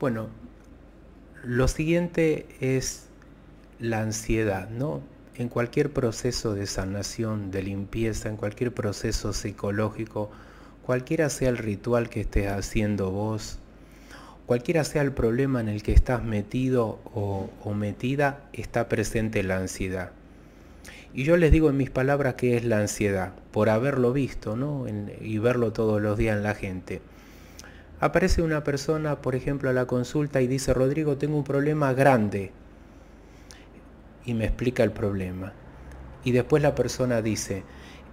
Bueno, lo siguiente es la ansiedad, ¿no? En cualquier proceso de sanación, de limpieza, en cualquier proceso psicológico, cualquiera sea el ritual que estés haciendo vos, cualquiera sea el problema en el que estás metido o, metida, está presente la ansiedad. Y yo les digo en mis palabras que es la ansiedad, por haberlo visto ¿no? y verlo todos los días en la gente. Aparece una persona, por ejemplo, a la consulta y dice, Rodrigo, tengo un problema grande. Y me explica el problema. Y después la persona dice,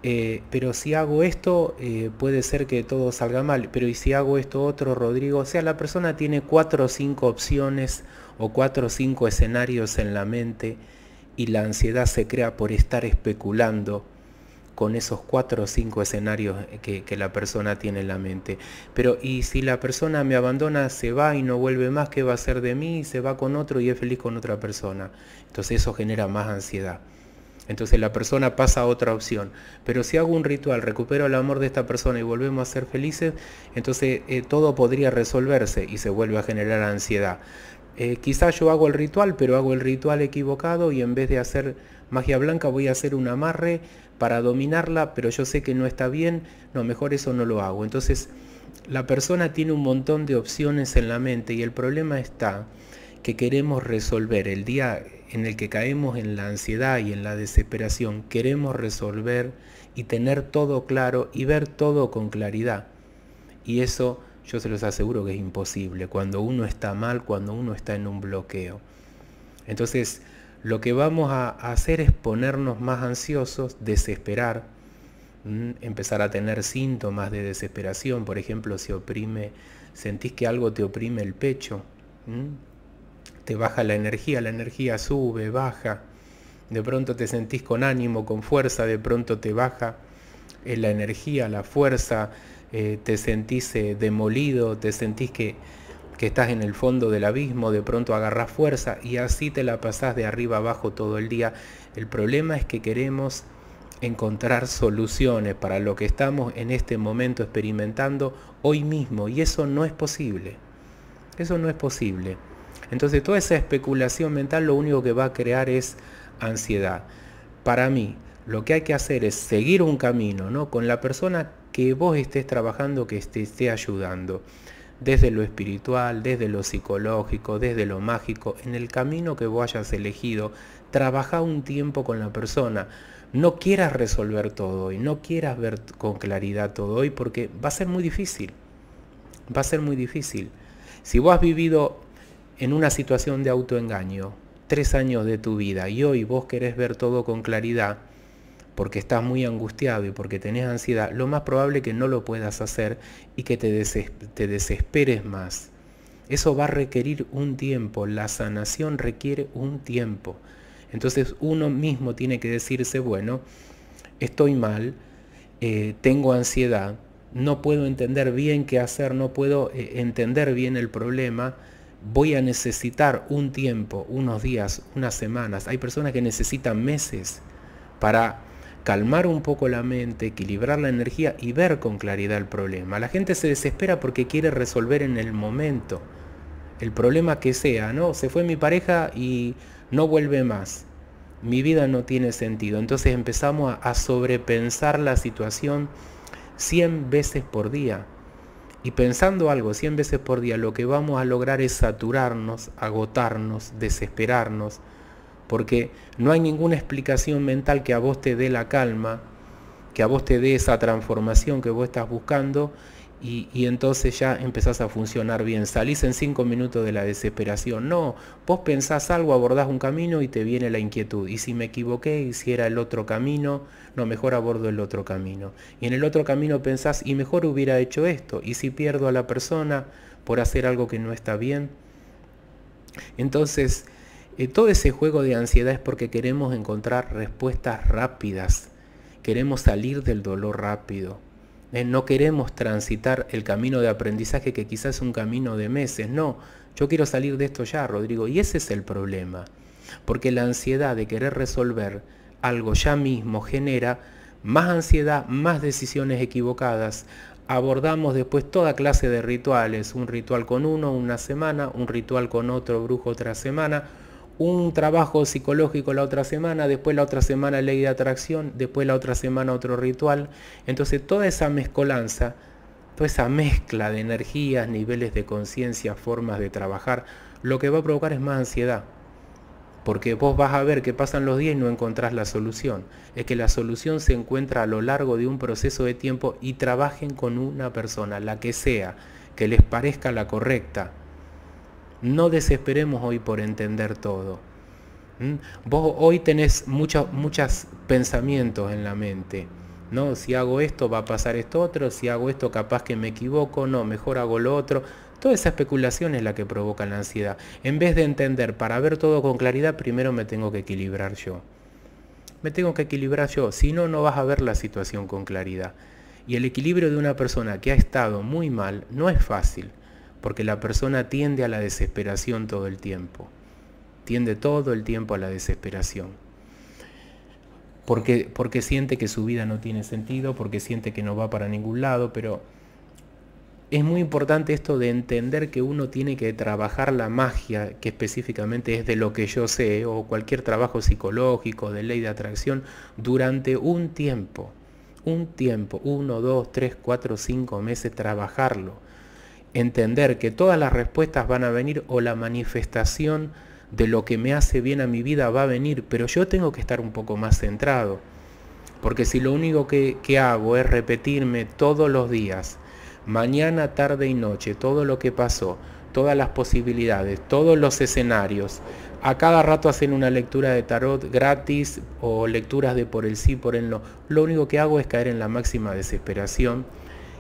eh, pero si hago esto, eh, puede ser que todo salga mal. Pero y si hago esto otro, Rodrigo? O sea, la persona tiene cuatro o cinco opciones o cuatro o cinco escenarios en la mente y la ansiedad se crea por estar especulando con esos cuatro o cinco escenarios que, la persona tiene en la mente. Pero, ¿y si la persona me abandona, se va y no vuelve más? ¿Qué va a hacer de mí? Se va con otro y es feliz con otra persona. Entonces eso genera más ansiedad. Entonces la persona pasa a otra opción. Pero si hago un ritual, recupero el amor de esta persona y volvemos a ser felices, entonces eh, todo podría resolverse y se vuelve a generar ansiedad. Eh, quizás yo hago el ritual, pero hago el ritual equivocado y en vez de hacer magia blanca voy a hacer un amarre para dominarla, pero yo sé que no está bien, no, mejor eso no lo hago. Entonces, la persona tiene un montón de opciones en la mente y el problema está que queremos resolver el día en el que caemos en la ansiedad y en la desesperación, queremos resolver y tener todo claro y ver todo con claridad. Y eso yo se los aseguro que es imposible cuando uno está mal, cuando uno está en un bloqueo. Entonces, lo que vamos a hacer es ponernos más ansiosos, desesperar, empezar a tener síntomas de desesperación, por ejemplo, si oprime, sentís que algo te oprime el pecho, te baja la energía, la energía sube, baja, de pronto te sentís con ánimo, con fuerza, de pronto te baja eh, la energía, la fuerza, eh, te sentís eh, demolido, te sentís que que estás en el fondo del abismo, de pronto agarras fuerza y así te la pasás de arriba abajo todo el día. El problema es que queremos encontrar soluciones para lo que estamos en este momento experimentando hoy mismo y eso no es posible. Eso no es posible. Entonces toda esa especulación mental lo único que va a crear es ansiedad. Para mí, lo que hay que hacer es seguir un camino, ¿no? Con la persona que vos estés trabajando, que te esté ayudando desde lo espiritual, desde lo psicológico, desde lo mágico, en el camino que vos hayas elegido, trabaja un tiempo con la persona. No quieras resolver todo hoy, no quieras ver con claridad todo hoy porque va a ser muy difícil. Va a ser muy difícil. Si vos has vivido en una situación de autoengaño tres años de tu vida y hoy vos querés ver todo con claridad, porque estás muy angustiado y porque tenés ansiedad, lo más probable es que no lo puedas hacer y que te, te desesperes más. Eso va a requerir un tiempo, la sanación requiere un tiempo. Entonces uno mismo tiene que decirse, bueno, estoy mal, eh, tengo ansiedad, no puedo entender bien qué hacer, no puedo eh, entender bien el problema, voy a necesitar un tiempo, unos días, unas semanas. Hay personas que necesitan meses para calmar un poco la mente, equilibrar la energía y ver con claridad el problema. La gente se desespera porque quiere resolver en el momento el problema que sea, ¿no? Se fue mi pareja y no vuelve más. Mi vida no tiene sentido. Entonces empezamos a, sobrepensar la situación 100 veces por día. Y pensando algo 100 veces por día, lo que vamos a lograr es saturarnos, agotarnos, desesperarnos porque no hay ninguna explicación mental que a vos te dé la calma, que a vos te dé esa transformación que vos estás buscando y, entonces ya empezás a funcionar bien. Salís en cinco minutos de la desesperación. No, vos pensás algo, abordás un camino y te viene la inquietud. Y si me equivoqué, hiciera el otro camino, no, mejor abordo el otro camino. Y en el otro camino pensás, y mejor hubiera hecho esto. Y si pierdo a la persona por hacer algo que no está bien. Entonces, eh, todo ese juego de ansiedad es porque queremos encontrar respuestas rápidas, queremos salir del dolor rápido, eh, no queremos transitar el camino de aprendizaje que quizás es un camino de meses, no, yo quiero salir de esto ya, Rodrigo, y ese es el problema, porque la ansiedad de querer resolver algo ya mismo genera más ansiedad, más decisiones equivocadas, abordamos después toda clase de rituales, un ritual con uno una semana, un ritual con otro brujo otra semana, un trabajo psicológico la otra semana, después la otra semana ley de atracción, después la otra semana otro ritual. Entonces toda esa mezcolanza, toda esa mezcla de energías, niveles de conciencia, formas de trabajar, lo que va a provocar es más ansiedad. Porque vos vas a ver que pasan los días y no encontrás la solución. Es que la solución se encuentra a lo largo de un proceso de tiempo y trabajen con una persona, la que sea, que les parezca la correcta no desesperemos hoy por entender todo. ¿Mm? Vos hoy tenés muchos muchas pensamientos en la mente. ¿no? Si hago esto va a pasar esto otro, si hago esto capaz que me equivoco, no, mejor hago lo otro. Toda esa especulación es la que provoca la ansiedad. En vez de entender, para ver todo con claridad, primero me tengo que equilibrar yo. Me tengo que equilibrar yo, si no, no vas a ver la situación con claridad. Y el equilibrio de una persona que ha estado muy mal no es fácil porque la persona tiende a la desesperación todo el tiempo, tiende todo el tiempo a la desesperación, porque, porque siente que su vida no tiene sentido, porque siente que no va para ningún lado, pero es muy importante esto de entender que uno tiene que trabajar la magia, que específicamente es de lo que yo sé, o cualquier trabajo psicológico, de ley de atracción, durante un tiempo, un tiempo, uno, dos, tres, cuatro, cinco meses, trabajarlo entender que todas las respuestas van a venir o la manifestación de lo que me hace bien a mi vida va a venir, pero yo tengo que estar un poco más centrado. Porque si lo único que, hago es repetirme todos los días, mañana, tarde y noche, todo lo que pasó, todas las posibilidades, todos los escenarios. A cada rato hacen una lectura de tarot gratis o lecturas de por el sí, por el no. Lo único que hago es caer en la máxima desesperación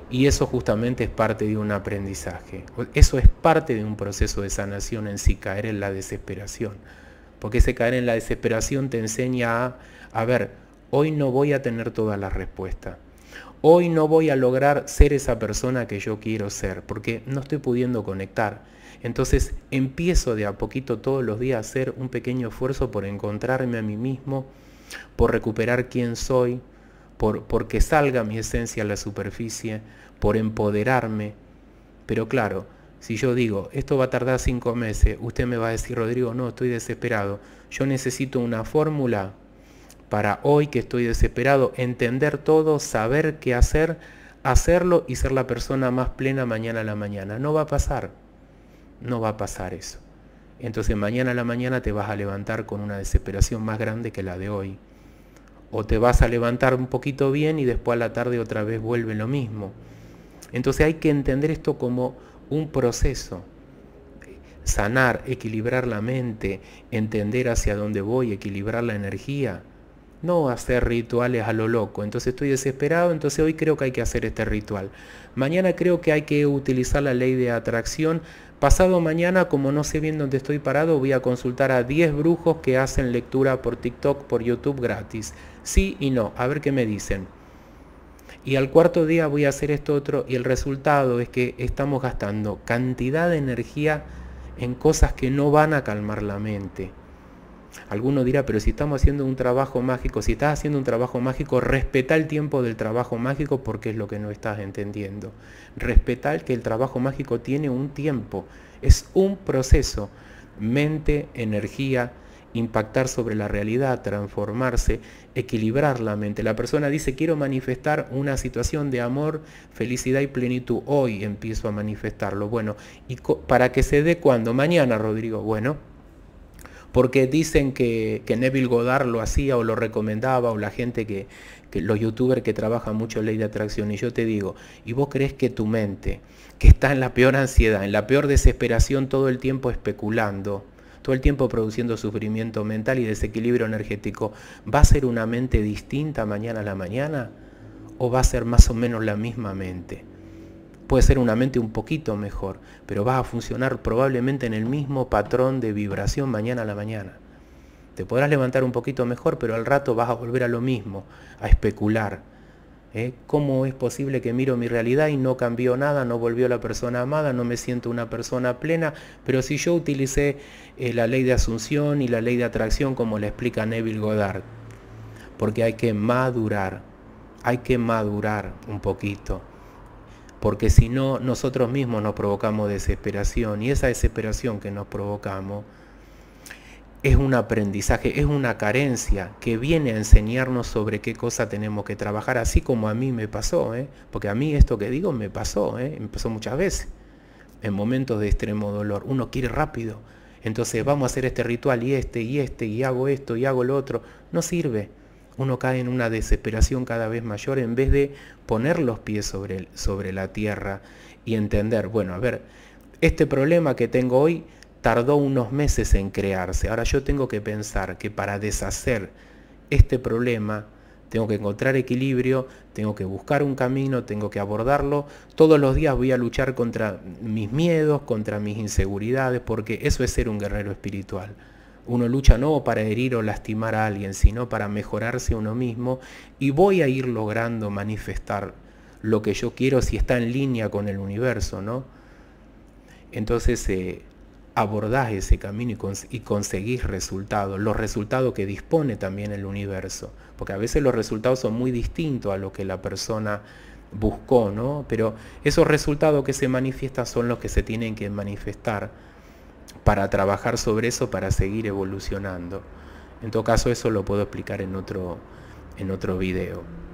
y eso justamente es parte de un aprendizaje. Eso es parte de un proceso de sanación en sí, caer en la desesperación. Porque ese caer en la desesperación te enseña a, a ver, hoy no voy a tener toda la respuesta, Hoy no voy a lograr ser esa persona que yo quiero ser, porque no estoy pudiendo conectar. Entonces empiezo de a poquito todos los días a hacer un pequeño esfuerzo por encontrarme a mí mismo, por recuperar quién soy, por, porque salga mi esencia a la superficie, por empoderarme. Pero claro, si yo digo, esto va a tardar cinco meses, usted me va a decir, Rodrigo, no, estoy desesperado. Yo necesito una fórmula para hoy que estoy desesperado, entender todo, saber qué hacer, hacerlo y ser la persona más plena mañana a la mañana. No va a pasar, no va a pasar eso. Entonces mañana a la mañana te vas a levantar con una desesperación más grande que la de hoy o te vas a levantar un poquito bien y después a la tarde otra vez vuelve lo mismo. Entonces hay que entender esto como un proceso. Sanar, equilibrar la mente, entender hacia dónde voy, equilibrar la energía. No hacer rituales a lo loco. Entonces estoy desesperado, entonces hoy creo que hay que hacer este ritual. Mañana creo que hay que utilizar la ley de atracción. Pasado mañana, como no sé bien dónde estoy parado, voy a consultar a 10 brujos que hacen lectura por TikTok, por YouTube gratis sí y no, a ver qué me dicen. Y al cuarto día voy a hacer esto otro y el resultado es que estamos gastando cantidad de energía en cosas que no van a calmar la mente. Alguno dirá, pero si estamos haciendo un trabajo mágico, si estás haciendo un trabajo mágico, respeta el tiempo del trabajo mágico porque es lo que no estás entendiendo. Respeta que el trabajo mágico tiene un tiempo, es un proceso, mente, energía, impactar sobre la realidad, transformarse, equilibrar la mente. La persona dice, quiero manifestar una situación de amor, felicidad y plenitud. Hoy empiezo a manifestarlo. Bueno, ¿y para que se dé cuándo? Mañana, Rodrigo. Bueno, porque dicen que, Neville Goddard lo hacía o lo recomendaba, o la gente que, los youtubers que trabajan mucho ley de atracción, y yo te digo, ¿y vos crees que tu mente, que está en la peor ansiedad, en la peor desesperación todo el tiempo especulando, todo el tiempo produciendo sufrimiento mental y desequilibrio energético, ¿va a ser una mente distinta mañana a la mañana? ¿O va a ser más o menos la misma mente? Puede ser una mente un poquito mejor, pero va a funcionar probablemente en el mismo patrón de vibración mañana a la mañana. Te podrás levantar un poquito mejor, pero al rato vas a volver a lo mismo, a especular, ¿eh? ¿Cómo es posible que miro mi realidad y no cambió nada, no volvió la persona amada, no me siento una persona plena? Pero si yo utilicé eh, la ley de asunción y la ley de atracción como la explica Neville Goddard, porque hay que madurar, hay que madurar un poquito, porque si no nosotros mismos nos provocamos desesperación y esa desesperación que nos provocamos es un aprendizaje, es una carencia que viene a enseñarnos sobre qué cosa tenemos que trabajar, así como a mí me pasó, ¿eh? porque a mí esto que digo me pasó, ¿eh? me pasó muchas veces, en momentos de extremo dolor, uno quiere rápido, entonces vamos a hacer este ritual y este y este y hago esto y hago lo otro, no sirve, uno cae en una desesperación cada vez mayor en vez de poner los pies sobre, sobre la tierra y entender, bueno, a ver, este problema que tengo hoy tardó unos meses en crearse. Ahora yo tengo que pensar que para deshacer este problema, tengo que encontrar equilibrio, tengo que buscar un camino, tengo que abordarlo. Todos los días voy a luchar contra mis miedos, contra mis inseguridades, porque eso es ser un guerrero espiritual. Uno lucha no para herir o lastimar a alguien, sino para mejorarse uno mismo y voy a ir logrando manifestar lo que yo quiero si está en línea con el universo, ¿no? Entonces, eh, abordás ese camino y, conseguís resultados, los resultados que dispone también el universo, porque a veces los resultados son muy distintos a lo que la persona buscó, ¿no? Pero esos resultados que se manifiestan son los que se tienen que manifestar para trabajar sobre eso, para seguir evolucionando. En todo caso, eso lo puedo explicar en otro, en otro video.